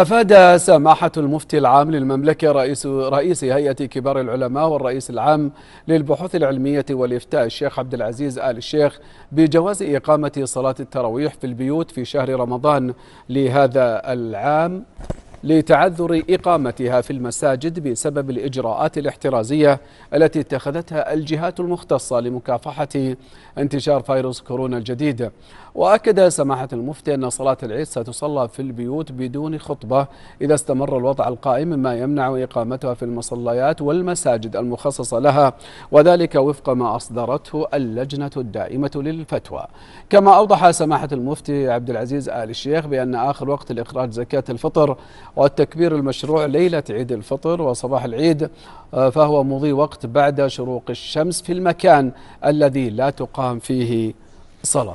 أفاد سماحة المفتي العام للمملكة رئيس رئيس هيئة كبار العلماء والرئيس العام للبحوث العلمية والإفتاء الشيخ عبد العزيز آل الشيخ بجواز إقامة صلاة التراويح في البيوت في شهر رمضان لهذا العام لتعذر إقامتها في المساجد بسبب الإجراءات الاحترازية التي اتخذتها الجهات المختصة لمكافحة انتشار فيروس كورونا الجديد وأكد سماحة المفتي أن صلاة العيد ستصلى في البيوت بدون خطبة إذا استمر الوضع القائم مما يمنع إقامتها في المصليات والمساجد المخصصة لها وذلك وفق ما أصدرته اللجنة الدائمة للفتوى كما أوضح سماحة المفتي عبد العزيز آل الشيخ بأن آخر وقت لإخراج زكاة الفطر والتكبير المشروع ليلة عيد الفطر وصباح العيد آه، فهو مضي وقت بعد شروق الشمس في المكان الذي لا تقام فيه صلاة